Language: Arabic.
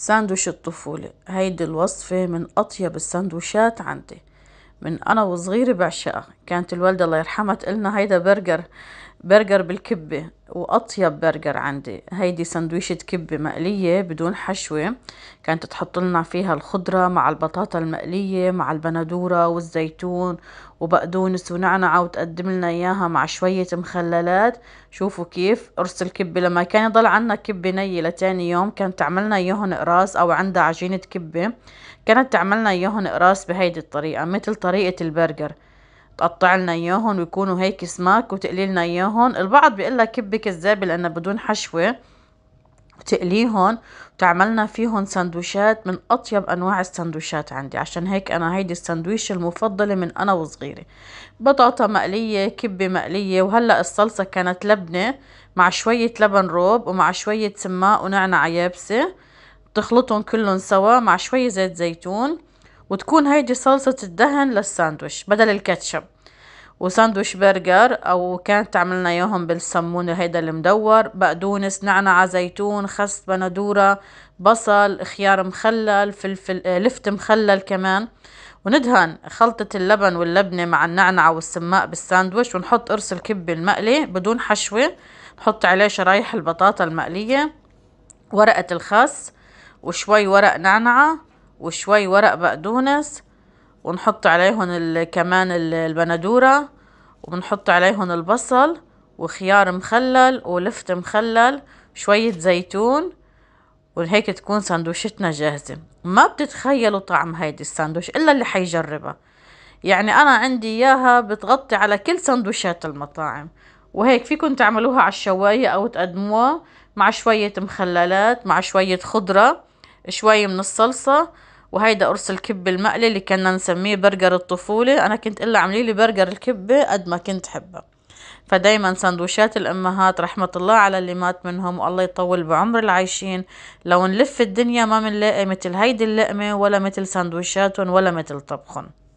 ساندويش الطفولة هيدي الوصفة من أطيب السندويشات عندي من أنا وصغيرة بعشقها، كانت الوالدة الله يرحمها تقلنا هيدا برجر برجر بالكبة وأطيب برجر عندي هيدي سندويشة كبة مقلية بدون حشوة كانت تحط لنا فيها الخضرة مع البطاطا المقلية مع البندورة والزيتون وبقدونس ونعنعة وتقدم لنا إياها مع شوية مخللات شوفوا كيف قرص الكبة لما كان يضل عنا كبة نية لتاني يوم كانت تعملنا إياهن قراص أو عندها عجينة كبة كانت تعملنا إياهن قراص بهيدي الطريقة مثل طريقة البرجر تقطع لنا اياهم ويكونوا هيك سماك وتقلي لنا اياهم البعض بيقول لك كبه كذابه لانه بدون حشوه وتقليهم وتعملنا فيهم سندويشات من اطيب انواع السندويشات عندي عشان هيك انا هيدي السندويشه المفضله من انا وصغيره بطاطا مقليه كبه مقليه وهلا الصلصه كانت لبنه مع شويه لبن روب ومع شويه سماق ونعنع يابسه تخلطهم كلهم سوا مع شويه زيت زيتون وتكون هيدي صلصة الدهن للساندويش بدل الكاتشب وساندويش برجر او كانت عملنا اياهم بالسمون هيدا المدور بقدونس نعنع زيتون خس بندوره بصل خيار مخلل فلفل آه، لفت مخلل كمان وندهن خلطة اللبن واللبنة مع النعنع والسماق بالساندويش ونحط قرص الكبة المقلي بدون حشوة نحط عليه شرايح البطاطا المقلية ورقة الخس وشوي ورق نعنعة وشوي ورق بقدونس ونحط عليهم كمان البندورة وبنحط عليهم البصل وخيار مخلل ولفت مخلل شوية زيتون وهيك تكون سندوشتنا جاهزة ما بتتخيلوا طعم هيدي الساندوش إلا اللي حيجربها يعني أنا عندي إياها بتغطي على كل سندوشات المطاعم وهيك فيكم تعملوها على الشواية أو تقدموها مع شوية مخللات مع شوية خضرة شوية من الصلصة وهيدا قرص الكبة المقلي اللي كنا نسميه برجر الطفولة أنا كنت إلا عملي لي برجر الكبة قد ما كنت حبه فدايما سندويشات الأمهات رحمة الله على اللي مات منهم والله يطول بعمر العايشين لو نلف الدنيا ما منلاقي مثل هيدي اللقمة ولا مثل سندويشاتهم ولا مثل طبخهم